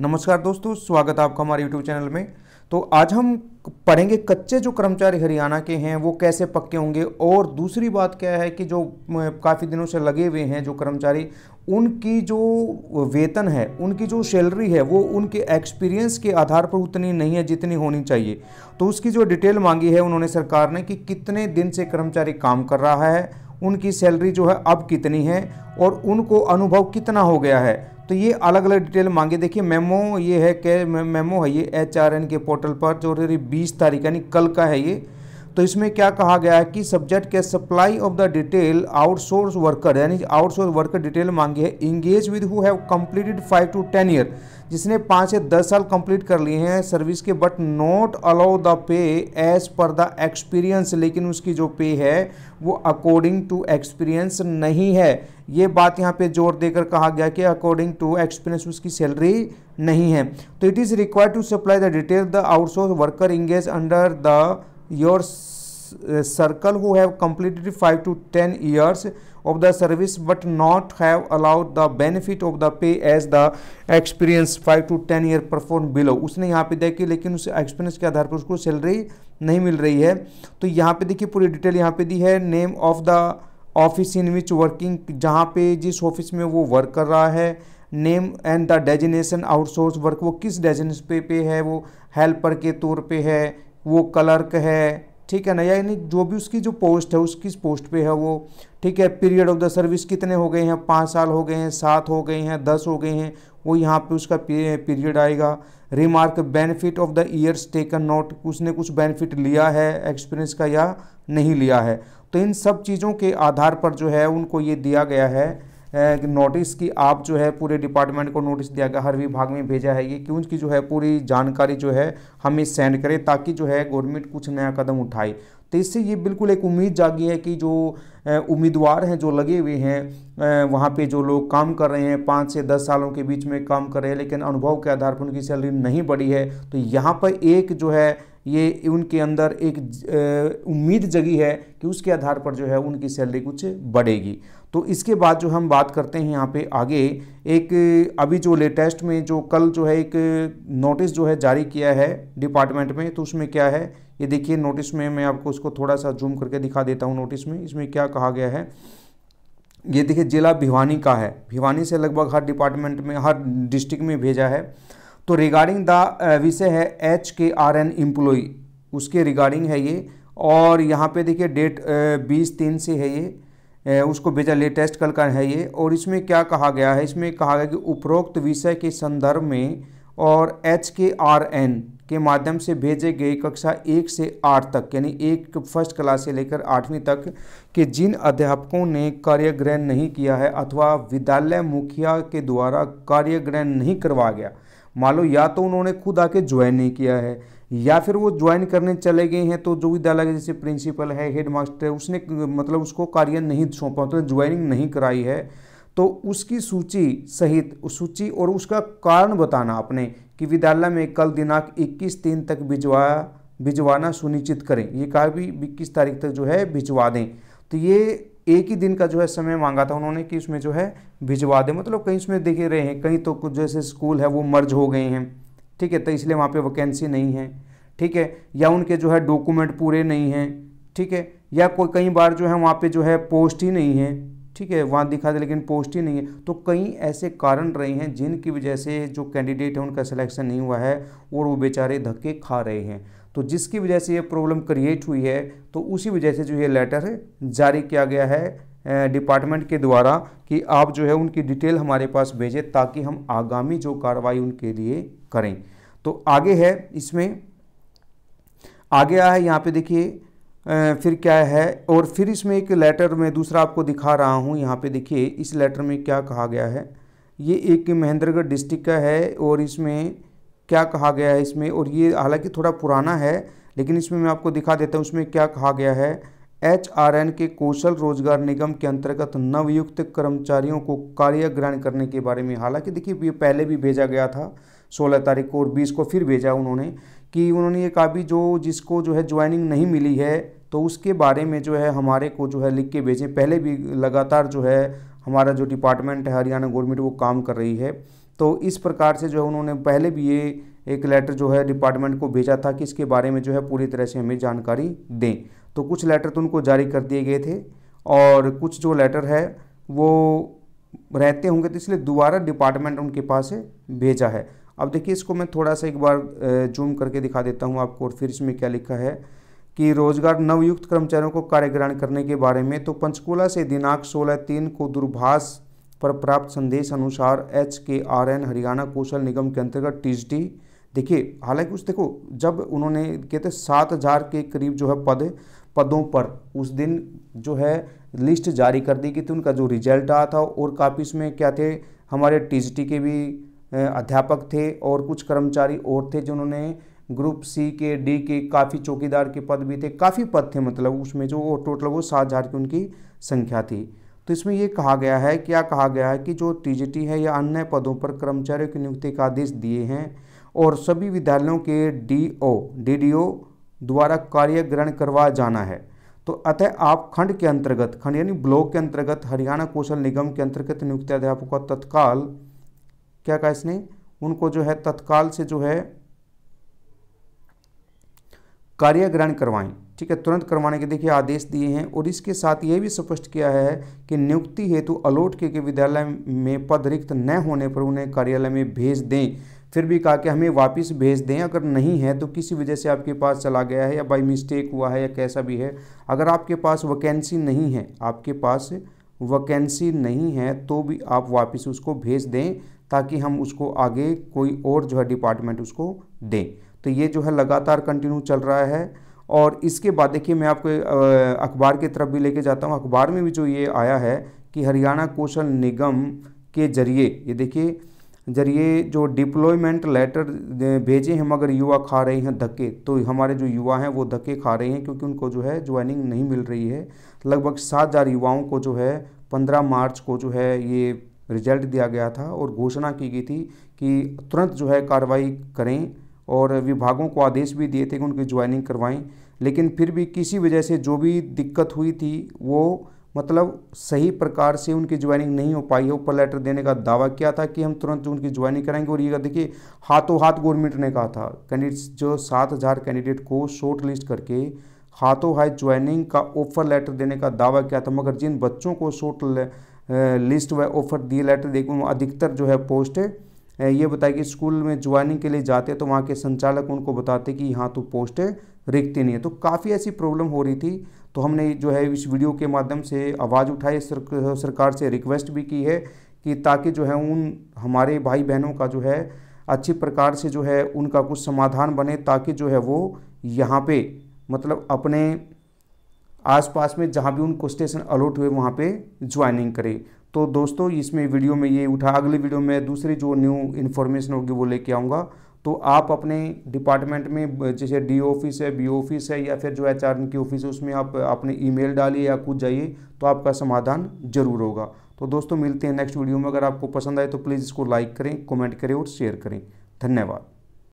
नमस्कार दोस्तों स्वागत है आपका हमारे यूट्यूब चैनल में तो आज हम पढ़ेंगे कच्चे जो कर्मचारी हरियाणा के हैं वो कैसे पक्के होंगे और दूसरी बात क्या है कि जो काफ़ी दिनों से लगे हुए हैं जो कर्मचारी उनकी जो वेतन है उनकी जो सैलरी है वो उनके एक्सपीरियंस के आधार पर उतनी नहीं है जितनी होनी चाहिए तो उसकी जो डिटेल मांगी है उन्होंने सरकार ने कि कितने दिन से कर्मचारी काम कर रहा है उनकी सैलरी जो है अब कितनी है और उनको अनुभव कितना हो गया है तो ये अलग अलग डिटेल मांगे देखिए मेमो ये है के मेमो है ये एच आर एन के पोर्टल पर जो बीस तारीख यानी कल का है ये तो इसमें क्या कहा गया है कि सब्जेक्ट के supply of the detail outsource worker यानी आउटसोर्स वर्कर डिटेल मांगी है engage with who have completed five to ten year जिसने पाँच से दस साल कंप्लीट कर लिए हैं सर्विस के but not allow the pay as per the experience लेकिन उसकी जो पे है वो अकॉर्डिंग टू एक्सपीरियंस नहीं है ये बात यहाँ पे जोर देकर कहा गया कि अकॉर्डिंग टू एक्सपीरियंस उसकी सैलरी नहीं है तो it is required to supply the detail the outsource worker engage under the your circle who have completed five to ten years of the service but not have allowed the benefit of the pay as the experience five to ten year perform below उसने यहाँ पे देखी लेकिन उस experience के आधार पर उसको salary नहीं मिल रही है तो यहाँ पे देखिए पूरी डिटेल यहाँ पे दी है name of the office in which working जहाँ पे जिस ऑफिस में वो वर्क कर रहा है name and the designation outsource work वो किस डेजिनेशन पे पे है वो हेल्पर के तौर पे है वो क्लर्क है ठीक है ना यानी जो भी उसकी जो पोस्ट है उसकी पोस्ट पे है वो ठीक है पीरियड ऑफ द सर्विस कितने हो गए हैं पाँच साल हो गए हैं सात हो गए हैं दस हो गए हैं वो यहाँ पे उसका पीरियड आएगा remark benefit of the years taken note उसने कुछ बेनिफिट लिया है एक्सपीरियंस का या नहीं लिया है तो इन सब चीज़ों के आधार पर जो है उनको ये दिया गया है नोटिस की आप जो है पूरे डिपार्टमेंट को नोटिस दिया गया हर विभाग में भेजा है ये कि उनकी जो है पूरी जानकारी जो है हमें सेंड करें ताकि जो है गवर्नमेंट कुछ नया कदम उठाए तो इससे ये बिल्कुल एक उम्मीद जागी है कि जो उम्मीदवार हैं जो लगे हुए हैं वहाँ पे जो लोग काम कर रहे हैं पाँच से दस सालों के बीच में काम कर रहे हैं लेकिन अनुभव के आधार पर उनकी सैलरी नहीं बढ़ी है तो यहाँ पर एक जो है ये उनके अंदर एक उम्मीद जगी है कि उसके आधार पर जो है उनकी सैलरी कुछ बढ़ेगी तो इसके बाद जो हम बात करते हैं यहाँ पे आगे एक अभी जो लेटेस्ट में जो कल जो है एक नोटिस जो है जारी किया है डिपार्टमेंट में तो उसमें क्या है ये देखिए नोटिस में मैं आपको उसको थोड़ा सा जूम करके दिखा देता हूँ नोटिस में इसमें क्या कहा गया है ये देखिए जिला भिवानी का है भिवानी से लगभग हर डिपार्टमेंट में हर डिस्ट्रिक्ट में भेजा है तो रिगार्डिंग द विषय है H K R N employee उसके रिगार्डिंग है ये और यहाँ पे देखिए डेट uh, बीस तीन से है ये uh, उसको भेजा लेटेस्ट कल का है ये और इसमें क्या कहा गया है इसमें कहा गया कि उपरोक्त विषय के संदर्भ में और एच के आर एन के माध्यम से भेजे गए कक्षा एक से आठ तक यानी एक फर्स्ट क्लास से लेकर आठवीं तक के जिन अध्यापकों ने कार्य ग्रहण नहीं किया है अथवा विद्यालय मुखिया के द्वारा कार्य ग्रहण नहीं करवाया गया मान लो या तो उन्होंने खुद आके ज्वाइन नहीं किया है या फिर वो ज्वाइन करने चले गए हैं तो जो विद्यालय के जैसे प्रिंसिपल है हेड मास्टर उसने मतलब उसको कार्य नहीं सौंपा तो मतलब ज्वाइनिंग नहीं कराई है तो उसकी सूची सहित सूची और उसका कारण बताना आपने कि विद्यालय में कल दिनांक इक्कीस तीन तक भिजवा भिजवाना सुनिश्चित करें ये कहा भी इक्कीस तारीख तक जो है भिजवा दें तो ये एक ही दिन का जो है समय मांगा था उन्होंने कि उसमें जो है भिजवा दें मतलब कहीं उसमें देख रहे हैं कहीं तो कुछ जैसे स्कूल है वो मर्ज हो गए हैं ठीक है तो इसलिए वहाँ पे वैकेंसी नहीं है ठीक है या उनके जो है डॉक्यूमेंट पूरे नहीं हैं ठीक है या कोई कई बार जो है वहाँ पर जो है पोस्ट ही नहीं है ठीक है वहाँ दिखा दे लेकिन पोस्ट ही नहीं है तो कई ऐसे कारण रहे हैं जिनकी वजह से जो कैंडिडेट है उनका सिलेक्शन नहीं हुआ है और वो बेचारे धक्के खा रहे हैं तो जिसकी वजह से ये प्रॉब्लम क्रिएट हुई है तो उसी वजह से जो ये लेटर जारी किया गया है डिपार्टमेंट के द्वारा कि आप जो है उनकी डिटेल हमारे पास भेजें ताकि हम आगामी जो कार्रवाई उनके लिए करें तो आगे है इसमें आगे आया है यहाँ पे देखिए फिर क्या है और फिर इसमें एक लेटर में दूसरा आपको दिखा रहा हूँ यहाँ पे देखिए इस लेटर में क्या कहा गया है ये एक महेंद्रगढ़ डिस्ट्रिक्ट का है और इसमें क्या कहा गया है इसमें और ये हालांकि थोड़ा पुराना है लेकिन इसमें मैं आपको दिखा देता हूँ उसमें क्या कहा गया है एच आर एन के कौशल रोजगार निगम के अंतर्गत नवयुक्त कर्मचारियों को कार्य ग्रहण करने के बारे में हालांकि देखिए ये पहले भी भेजा गया था 16 तारीख को और 20 को फिर भेजा उन्होंने कि उन्होंने ये कहा भी जो जिसको जो है ज्वाइनिंग नहीं मिली है तो उसके बारे में जो है हमारे को जो है लिख के भेजें पहले भी लगातार जो है हमारा जो डिपार्टमेंट है हरियाणा गवर्नमेंट वो काम कर रही है तो इस प्रकार से जो है उन्होंने पहले भी ये एक लेटर जो है डिपार्टमेंट को भेजा था कि इसके बारे में जो है पूरी तरह से हमें जानकारी दें तो कुछ लेटर तो उनको जारी कर दिए गए थे और कुछ जो लेटर है वो रहते होंगे तो इसलिए दोबारा डिपार्टमेंट उनके पास भेजा है अब देखिए इसको मैं थोड़ा सा एक बार जूम करके दिखा देता हूँ आपको और फिर इसमें क्या लिखा है कि रोजगार नवयुक्त कर्मचारियों को कार्य ग्रहण करने के बारे में तो पंचकूला से दिनांक सोलह तीन को दूरभाष पर प्राप्त संदेश अनुसार H K R N Haryana Kaushal Nigam के अंतर्गत टी देखिए हालांकि उस देखो जब उन्होंने कहते सात हज़ार के करीब जो है पद पदों पर उस दिन जो है लिस्ट जारी कर दी गई थी उनका जो रिजल्ट आया था और काफ़ी इसमें क्या थे हमारे टी के भी अध्यापक थे और कुछ कर्मचारी और थे जिन्होंने ग्रुप सी के डी के काफ़ी चौकीदार के पद भी थे काफ़ी पद थे मतलब उसमें जो टोटल वो सात हज़ार की उनकी संख्या थी तो इसमें यह कहा गया है क्या कहा गया है कि जो टीजीटी है या अन्य पदों पर कर्मचारियों की नियुक्ति का आदेश दिए हैं और सभी विद्यालयों के डीओ डीडीओ द्वारा कार्य ग्रहण करवा जाना है तो अतः आप खंड के अंतर्गत खंड यानी ब्लॉक के अंतर्गत हरियाणा कौशल निगम के अंतर्गत नियुक्ति अध्यापकों का तत्काल क्या कहा इसने उनको जो है तत्काल से जो है कार्य ग्रहण करवाएं ठीक है तुरंत करवाने के देखिए आदेश दिए हैं और इसके साथ ये भी स्पष्ट किया है कि नियुक्ति हेतु अलोट के, के विद्यालय में पद रिक्त न होने पर उन्हें कार्यालय में भेज दें फिर भी कहा कि हमें वापस भेज दें अगर नहीं है तो किसी वजह से आपके पास चला गया है या बाई मिस्टेक हुआ है या कैसा भी है अगर आपके पास वैकेंसी नहीं है आपके पास वैकेंसी नहीं है तो भी आप वापस उसको भेज दें ताकि हम उसको आगे कोई और जो है डिपार्टमेंट उसको दें तो ये जो है लगातार कंटिन्यू चल रहा है और इसके बाद देखिए मैं आपको अखबार की तरफ भी लेके जाता हूँ अखबार में भी जो ये आया है कि हरियाणा कौशल निगम के जरिए ये देखिए जरिए जो डिप्लॉयमेंट लेटर भेजे हैं मगर युवा खा रहे हैं धक्के तो हमारे जो युवा हैं वो धक्के खा रहे हैं क्योंकि उनको जो है ज्वाइनिंग नहीं मिल रही है लगभग सात हज़ार युवाओं को जो है पंद्रह मार्च को जो है ये रिजल्ट दिया गया था और घोषणा की गई थी कि तुरंत जो है कार्रवाई करें और विभागों को आदेश भी दिए थे कि उनकी ज्वाइनिंग करवाएं लेकिन फिर भी किसी वजह से जो भी दिक्कत हुई थी वो मतलब सही प्रकार से उनकी ज्वाइनिंग नहीं हो पाई है ऊपर लेटर देने का दावा किया था कि हम तुरंत उनकी ज्वाइनिंग कराएंगे और ये देखिए हाथों हाथ गवर्नमेंट ने कहा था कैंडिडेट्स जो सात हज़ार कैंडिडेट को शॉर्ट लिस्ट करके हाथों हाथ ज्वाइनिंग का ऑफर लेटर देने का दावा किया था मगर जिन बच्चों को शॉर्ट लिस्ट व ऑफर दिए लेटर देखिए अधिकतर जो है पोस्ट है ये बताया कि स्कूल में ज्वाइनिंग के लिए जाते तो वहाँ के संचालक उनको बताते कि यहाँ तो पोस्ट रिकती नहीं है तो काफ़ी ऐसी प्रॉब्लम हो रही थी तो हमने जो है इस वीडियो के माध्यम से आवाज़ उठाई सरकार से रिक्वेस्ट भी की है कि ताकि जो है उन हमारे भाई बहनों का जो है अच्छी प्रकार से जो है उनका कुछ समाधान बने ताकि जो है वो यहाँ पे मतलब अपने आसपास में जहाँ भी उनको स्टेशन अलॉट हुए वहाँ पे ज्वाइनिंग करें तो दोस्तों इसमें वीडियो में ये उठा अगली वीडियो में दूसरी जो न्यू इन्फॉर्मेशन होगी वो लेके आऊँगा तो आप अपने डिपार्टमेंट में जैसे डी ऑफिस है बी ऑफिस है या फिर जो एच आर की ऑफिस है उसमें आप अपने ईमेल डालिए या कुछ जाइए तो आपका समाधान जरूर होगा तो दोस्तों मिलते हैं नेक्स्ट वीडियो में अगर आपको पसंद आए तो प्लीज़ इसको लाइक करें कमेंट करें और शेयर करें धन्यवाद